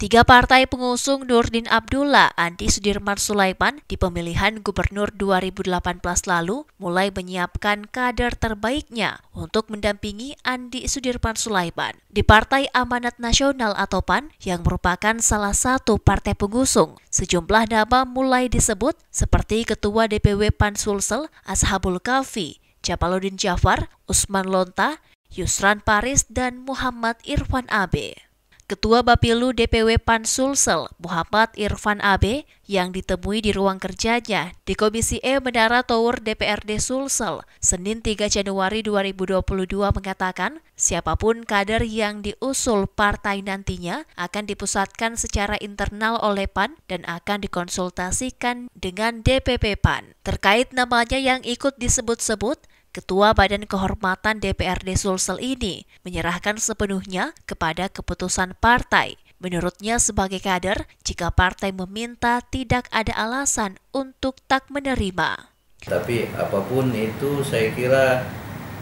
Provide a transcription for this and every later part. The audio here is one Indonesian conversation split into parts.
Tiga partai pengusung Nurdin Abdullah Andi Sudirman Sulaiman di pemilihan gubernur 2018 lalu mulai menyiapkan kader terbaiknya untuk mendampingi Andi Sudirman Sulaiman. Di Partai Amanat Nasional atau PAN yang merupakan salah satu partai pengusung, sejumlah nama mulai disebut seperti Ketua DPW PAN Sulsel Ashabul Kafi, Jabaludin Jafar, Usman Lonta, Yusran Paris, dan Muhammad Irfan Abe. Ketua Bapilu DPW Pansulsel, Muhammad Irfan Abe, yang ditemui di ruang kerjanya di Komisi E Menara Tower DPRD Sulsel, Senin 3 Januari 2022 mengatakan, siapapun kader yang diusul partai nantinya akan dipusatkan secara internal oleh PAN dan akan dikonsultasikan dengan DPP PAN. Terkait namanya yang ikut disebut-sebut, Ketua Badan Kehormatan DPRD Sulsel ini menyerahkan sepenuhnya kepada keputusan partai. Menurutnya sebagai kader, jika partai meminta tidak ada alasan untuk tak menerima. Tapi apapun itu saya kira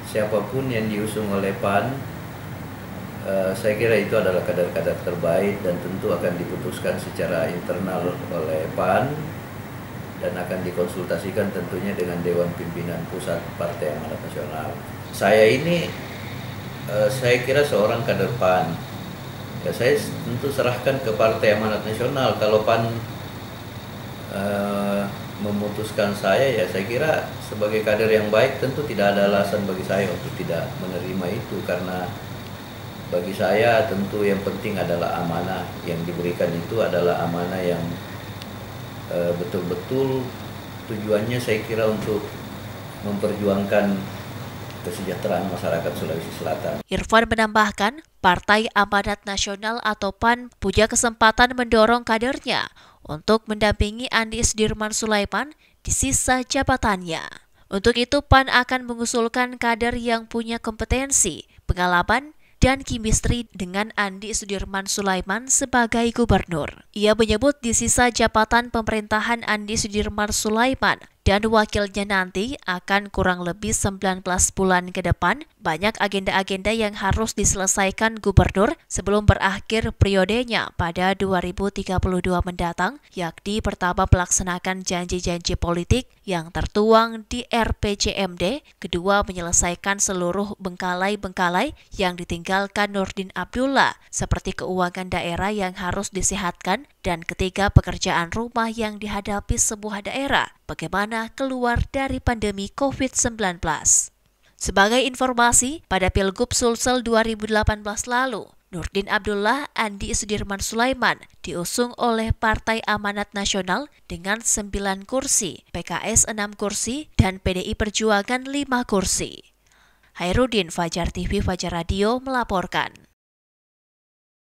siapapun yang diusung oleh PAN, eh, saya kira itu adalah kader-kader terbaik dan tentu akan diputuskan secara internal oleh PAN dan akan dikonsultasikan tentunya dengan Dewan Pimpinan Pusat Partai Amanat Nasional. Saya ini eh, saya kira seorang kader PAN. Ya, saya tentu serahkan ke Partai Amanat Nasional kalau PAN eh, memutuskan saya ya saya kira sebagai kader yang baik tentu tidak ada alasan bagi saya untuk tidak menerima itu karena bagi saya tentu yang penting adalah amanah yang diberikan itu adalah amanah yang Eh, betul-betul tujuannya saya kira untuk memperjuangkan kesejahteraan masyarakat Sulawesi Selatan. Irfan menambahkan, Partai Amanat Nasional atau PAN punya kesempatan mendorong kadernya untuk mendampingi Andi Sudirman Sulaiman di sisa jabatannya. Untuk itu, PAN akan mengusulkan kader yang punya kompetensi, pengalaman, dan kimistri dengan Andi Sudirman Sulaiman sebagai gubernur. Ia menyebut di sisa jabatan pemerintahan Andi Sudirman Sulaiman, dan wakilnya nanti akan kurang lebih 19 bulan ke depan. Banyak agenda-agenda yang harus diselesaikan gubernur sebelum berakhir periodenya pada 2032 mendatang, yakni pertama pelaksanaan janji-janji politik yang tertuang di RPJMD, kedua menyelesaikan seluruh bengkalai-bengkalai yang ditinggalkan Nurdin Abdullah, seperti keuangan daerah yang harus disehatkan, dan ketiga pekerjaan rumah yang dihadapi sebuah daerah bagaimana keluar dari pandemi COVID-19. Sebagai informasi, pada Pilgub Sulsel 2018 lalu, Nurdin Abdullah Andi Sudirman Sulaiman diusung oleh Partai Amanat Nasional dengan 9 kursi, PKS 6 kursi, dan PDI Perjuangan 5 kursi. Hairudin Fajar TV Fajar Radio melaporkan.